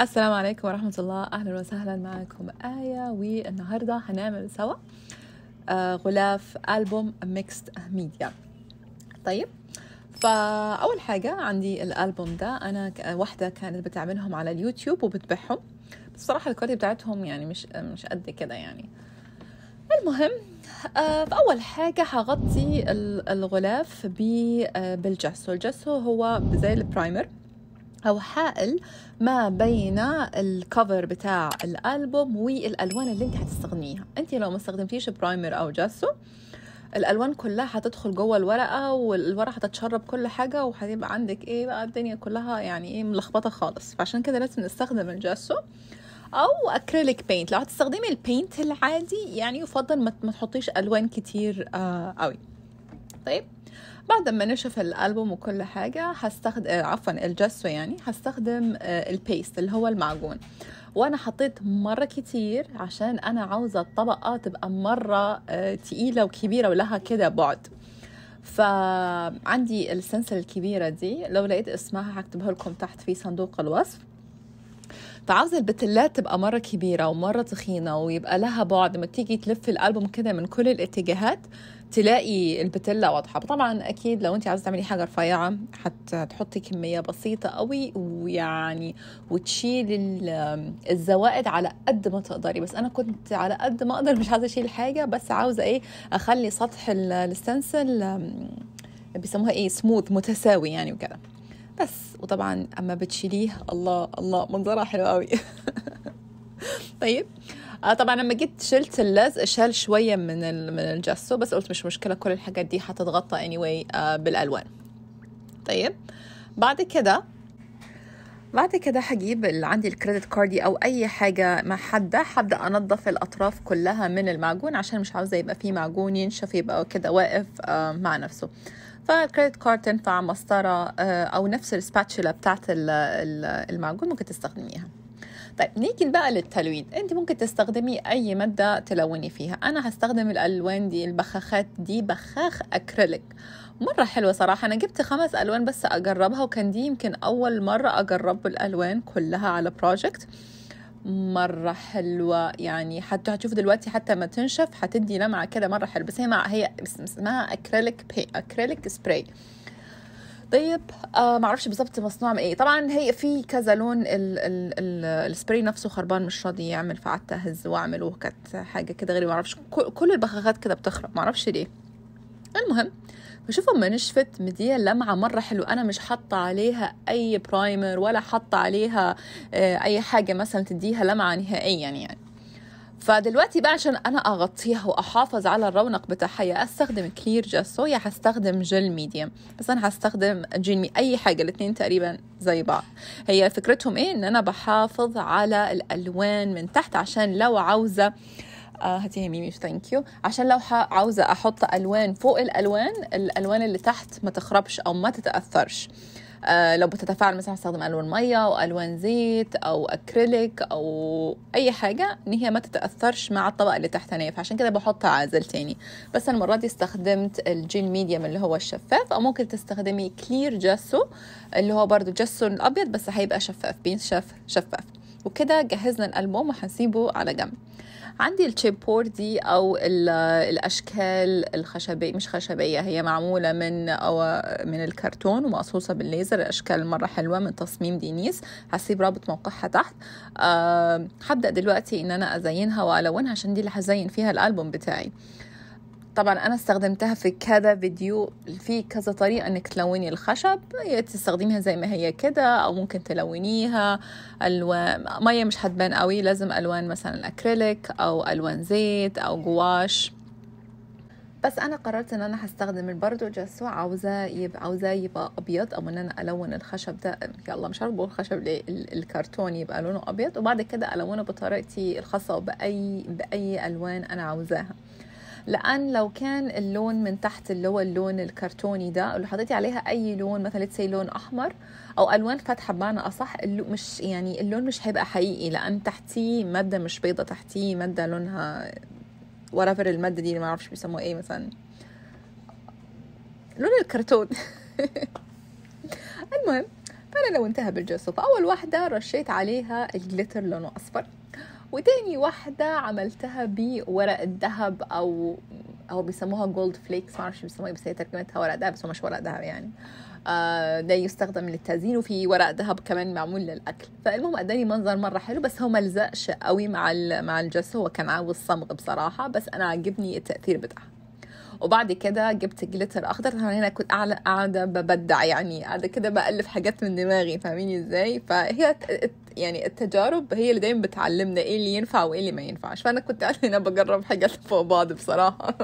السلام عليكم ورحمة الله أهلا وسهلا معكم آية والنهاردة هنعمل سوا آه، غلاف ألبوم ميكست ميديا طيب فأول حاجة عندي الألبوم ده أنا واحدة كانت بتعملهم على اليوتيوب وبتبيعهم بصراحة الكواليتي بتاعتهم يعني مش مش قد كده يعني المهم آه، فأول حاجة هغطي الغلاف آه، بالجسو الجسو هو زي البرايمر أو حائل ما بين الكفر بتاع الألبوم والألوان اللي أنت هتستخدميها أنت لو ما استخدمتيش برايمر أو جاسو الالوان كلها هتدخل جوه الورقه والورقه هتتشرب كل حاجه وهتبقى عندك ايه بقى الدنيا كلها يعني ايه ملخبطه خالص فعشان كده لازم نستخدم الجاسو او اكريليك بينت لو هتستخدمي البينت العادي يعني يفضل ما تحطيش الوان كتير آه قوي طيب بعد ما نشف الالبوم وكل حاجه هستخدم آه، عفوا الجسو يعني هستخدم آه، البيست اللي هو المعجون وانا حطيت مره كتير عشان انا عاوزه الطبقه تبقى مره آه، تقيله وكبيره ولها كده بعد فعندي السنسل الكبيره دي لو لقيت اسمها هكتبها لكم تحت في صندوق الوصف فعاوزه البتلات تبقى مره كبيره ومره تخينه ويبقى لها بعد ما تيجي تلف الالبوم كده من كل الاتجاهات تلاقي البتله واضحه طبعا اكيد لو انت عايزه تعملي حاجه رفيعه هتحطي كميه بسيطه قوي ويعني وتشيلي الزوائد على قد ما تقدري بس انا كنت على قد ما اقدر مش عايزه اشيل حاجه بس عاوزه ايه اخلي سطح الستنسل بيسموها ايه سموث متساوي يعني وكده بس وطبعا اما بتشيليه الله الله منظرها حلو قوي طيب آه طبعا لما جيت شلت اللزق شال شويه من من الجاسو بس قلت مش مشكله كل الحاجات دي هتتغطى anyway آه بالالوان طيب بعد كده بعد كده هجيب اللي عندي الكريدت كاردي او اي حاجه حد هبدا انضف الاطراف كلها من المعجون عشان مش عاوزه يبقى فيه معجون ينشف يبقى كده واقف آه مع نفسه فالكريدت كارد تنفع مسطره آه، او نفس السباتشولا بتاعت المعجون ممكن تستخدميها طيب نيجي بقى للتلوين انت ممكن تستخدمي اي ماده تلوني فيها انا هستخدم الالوان دي البخاخات دي بخاخ اكريليك مرة حلوة صراحة أنا جبت خمس ألوان بس أجربها وكان دي يمكن أول مرة أجرب الألوان كلها على بروجكت مرة حلوة يعني حتى هتشوف دلوقتي حتى ما تنشف هتدي لمعة كده مرة حلوة بس هي مع هي اسمها اكريليك بي اكريليك سبراي طيب آه معرفش بالظبط مصنوع من ايه طبعا هي في كذا لون ال ال ال السبراي نفسه خربان مش راضي يعمل فقعدت اهز واعمل وكانت حاجه كده غريبه معرفش كل البخاخات كده بتخرب معرفش ليه المهم فشوفوا ما نشفت مديه لمعة مرة حلوة أنا مش حاطة عليها أي برايمر ولا حاطة عليها آه، أي حاجة مثلا تديها لمعة نهائيا يعني فدلوقتي بقى عشان انا اغطيها واحافظ على الرونق بتاعها يا استخدم كلير جاسو يا هستخدم جل ميديم بس انا هستخدم جل مي اي حاجه الاثنين تقريبا زي بعض هي فكرتهم ايه ان انا بحافظ على الالوان من تحت عشان لو عاوزه آه هاتي يا ميمي ثانك يو عشان لو عاوزه احط الوان فوق الالوان الالوان اللي تحت ما تخربش او ما تتاثرش آه لو بتتفاعل مثلا هستخدم الوان ميه والوان زيت او اكريليك او اي حاجه ان هي ما تتاثرش مع الطبقه اللي تحتانيه فعشان كده بحط عازل تاني بس المره دي استخدمت الجين ميديم اللي هو الشفاف او ممكن تستخدمي كلير جاسو اللي هو برضو جاسو الابيض بس هيبقى شفاف بينشف شفاف وكده جهزنا الالبوم وهنسيبه على جنب عندي التشيب دي او الاشكال الخشبيه مش خشبيه هي معموله من أو من الكرتون ومقصوصه بالليزر الاشكال مره حلوه من تصميم دينيس هسيب رابط موقعها تحت أه هبدا دلوقتي ان انا ازينها والونها عشان دي اللي هزين فيها الالبوم بتاعي أه طبعا انا استخدمتها في كذا فيديو في كذا طريقه انك تلوني الخشب تستخدميها زي ما هي كده او ممكن تلونيها الوان ميه مش هتبان قوي لازم الوان مثلا الاكريليك او الوان زيت او جواش بس انا قررت ان انا هستخدم البردو جاسو عاوزة يبقى عاوزاه يبقى ابيض او ان انا الون الخشب ده يلا مش عارفه بقول خشب الكرتون يبقى لونه ابيض وبعد كده الونه بطريقتي الخاصه وباي باي الوان انا عاوزاها لان لو كان اللون من تحت اللي هو اللون الكرتوني ده اللي حطيتي عليها اي لون مثلا ليتس لون احمر او الوان فاتحه بمعنى اصح اللون مش يعني اللون مش هيبقى حقيقي لان تحتيه ماده مش بيضه تحتيه ماده لونها ورافر الماده دي اللي ما اعرفش بيسموها ايه مثلا لون الكرتون المهم فانا لو انتهى بالجلسه فاول واحده رشيت عليها الجليتر لونه اصفر وتاني واحدة عملتها بورق الذهب أو أو بيسموها جولد فليكس معرفش بيسموها إيه، بس هي ترجمتها ورق ذهب بس هو مش ورق ذهب يعني آه، ده يستخدم للتزيين وفي ورق ذهب كمان معمول للاكل فالمهم اداني منظر مره حلو بس هو ما لزقش قوي مع مع الجس هو كان عاوز صمغ بصراحه بس انا عجبني التاثير بتاعها وبعد كده جبت جليتر اخضر طبعا هنا كنت قاعده ببدع يعني قاعده كده بالف حاجات من دماغي فاهمين ازاي فهي يعني التجارب هي اللي دايما بتعلمنا ايه اللي ينفع وايه اللي ما ينفعش فانا كنت قاعده هنا بجرب حاجات فوق بعض بصراحه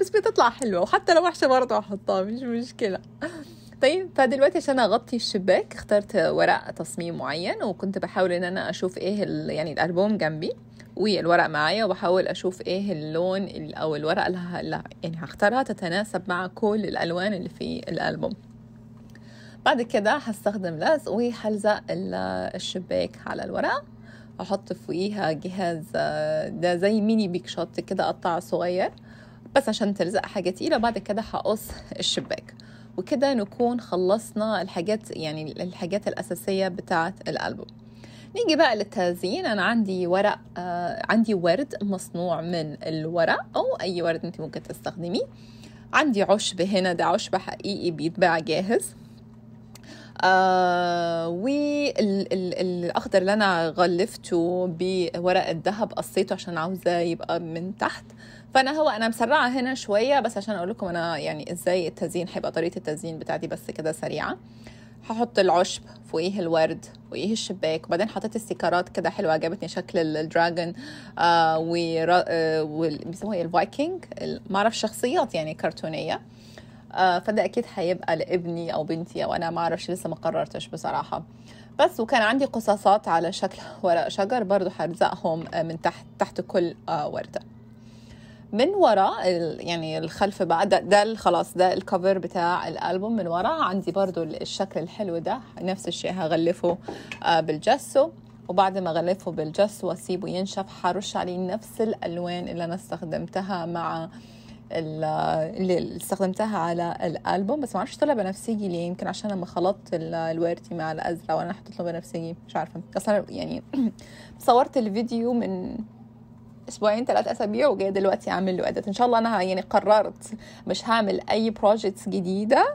بس بتطلع حلوه وحتى لو وحشه برضه هحطها مش مشكله طيب فدلوقتي عشان اغطي الشباك اخترت ورق تصميم معين وكنت بحاول ان انا اشوف ايه يعني الالبوم جنبي والورق معايا وبحاول اشوف ايه اللون او الورقه اللي يعني هختارها تتناسب مع كل الالوان اللي في الالبوم بعد كده هستخدم لزق وهلزق الشباك على الورق احط فوقيها جهاز ده زي ميني بيك شوت كده قطع صغير بس عشان تلزق حاجة تقيلة بعد كده هقص الشباك وكده نكون خلصنا الحاجات يعني الحاجات الأساسية بتاعة الألبوم نيجي بقى للتزيين انا عندي ورق عندي ورد مصنوع من الورق او اي ورد انت ممكن تستخدميه عندي عشب هنا ده عشب حقيقي بيتباع جاهز آه والاخضر اللي انا غلفته بورق الذهب قصيته عشان عاوزه يبقى من تحت فانا هو انا مسرعه هنا شويه بس عشان اقول لكم انا يعني ازاي التزيين هيبقى طريقه التزيين بتاعتي بس كده سريعه هحط العشب فوقيه الورد فوقيه الشباك وبعدين حطيت السيكارات كده حلوه عجبتني شكل الدراجون آه و آه بيسموها ايه الفايكنج ما اعرف شخصيات يعني كرتونيه آه، فده اكيد هيبقى لابني او بنتي او انا ما اعرفش لسه ما قررتش بصراحه بس وكان عندي قصاصات على شكل ورق شجر برضو هرزقهم آه، من تحت تحت كل آه، ورده من وراء يعني الخلف بقى ده, ده خلاص ده الكفر بتاع الالبوم من وراء عندي برضو الشكل الحلو ده نفس الشيء هغلفه بالجسو وبعد ما اغلفه بالجسو واسيبه ينشف هرش عليه نفس الالوان اللي انا استخدمتها مع اللي استخدمتها على الالبوم بس ما اعرفش طلع بنفسجي ليه يمكن عشان لما خلطت الوردي مع الازرق وانا حطيت له بنفسجي مش عارفه اصلا يعني صورت الفيديو من اسبوعين ثلاث اسابيع وجايه دلوقتي اعمل له ان شاء الله انا يعني قررت مش هعمل اي بروجكتس جديده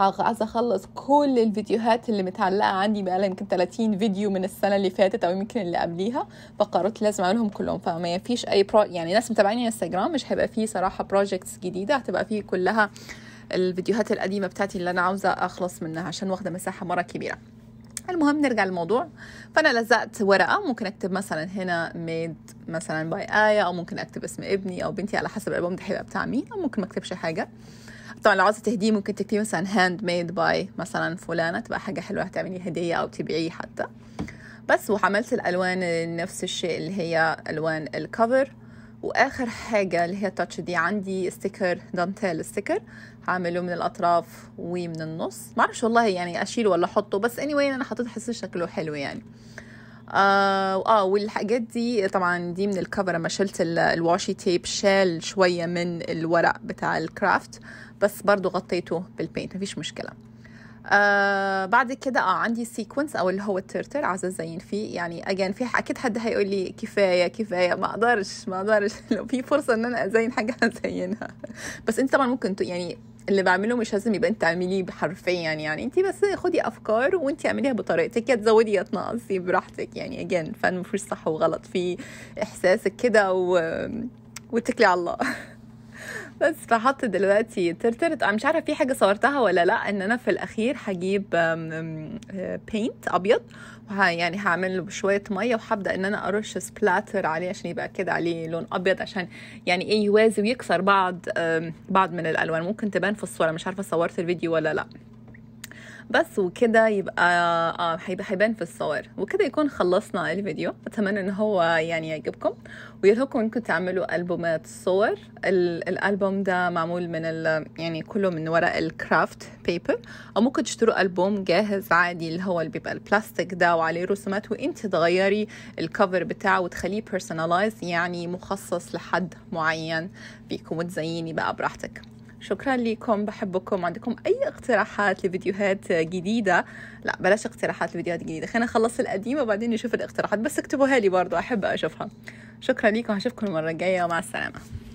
عايزه اخلص كل الفيديوهات اللي متعلقه عندي بقى يمكن 30 فيديو من السنه اللي فاتت او يمكن اللي قبليها فقررت لازم اعملهم كلهم فما فيش اي برو يعني ناس متابعيني انستجرام مش هيبقى فيه صراحه بروجكتس جديده هتبقى فيه كلها الفيديوهات القديمه بتاعتي اللي انا عاوزه اخلص منها عشان واخده مساحه مره كبيره المهم نرجع للموضوع فانا لزقت ورقه ممكن اكتب مثلا هنا ميد مثلا باي ايه او ممكن اكتب اسم ابني او بنتي على حسب الالبوم ده هيبقى بتاع مين او ممكن ما اكتبش حاجه طبعا لو عاوزه تهديه ممكن تكتبي مثلا هاند ميد باي مثلا فلانه تبقى حاجه حلوه تعملي هديه او تبيعيه حتى بس وعملت الالوان نفس الشيء اللي هي الوان الكفر واخر حاجه اللي هي التاتش دي عندي ستيكر دانتيل ستيكر هعمله من الاطراف ومن النص معرفش والله يعني اشيله ولا احطه بس اني anyway انا حطيت حسيت شكله حلو يعني اه, آه والحاجات دي طبعا دي من الكفر لما شلت الواشي تيب شال شويه من الورق بتاع الكرافت بس برضو غطيته بالبينت مفيش مشكله آه بعد كده اه عندي سيكونس او اللي هو الترتر عايزه ازين فيه يعني اجان في اكيد حد هيقول لي كفايه كفايه ما اقدرش ما اقدرش لو في فرصه ان انا ازين حاجه هزينها بس انت طبعا ممكن يعني اللي بعمله مش لازم يبقى انت تعمليه بحرفيا يعني. يعني انت بس خدي افكار وانت اعمليها بطريقتك يا تزودي يا تنقصي براحتك يعني اجان فن مفيش صح وغلط في احساسك كده و... واتكلي على الله بس فحط دلوقتي ترترت انا مش عارفه في حاجه صورتها ولا لا ان انا في الاخير هجيب بينت آه، ابيض يعني هعمل له شويه ميه وهبدا ان انا ارش سبلاتر عليه عشان يبقى كده عليه لون ابيض عشان يعني ايه يوازي ويكسر بعض بعض من الالوان ممكن تبان في الصوره مش عارفه صورت الفيديو ولا لا بس وكده يبقى هيبان آه، في الصور وكده يكون خلصنا الفيديو اتمنى ان هو يعني يعجبكم ويرهقكم انكم تعملوا البومات صور الالبوم ده معمول من يعني كله من ورق الكرافت بيبر او ممكن تشتروا البوم جاهز عادي اللي هو اللي بيبقى البلاستيك ده وعليه رسومات وانت تغيري الكفر بتاعه وتخليه بيرسونالايز يعني مخصص لحد معين فيكم وتزيني بقى براحتك شكرا لكم بحبكم عندكم اي اقتراحات لفيديوهات جديده لا بلاش اقتراحات لفيديوهات جديده خلينا نخلص القديمه وبعدين نشوف الاقتراحات بس اكتبوها لي برضو احب اشوفها شكرا لكم هشوفكم المره الجايه مع السلامه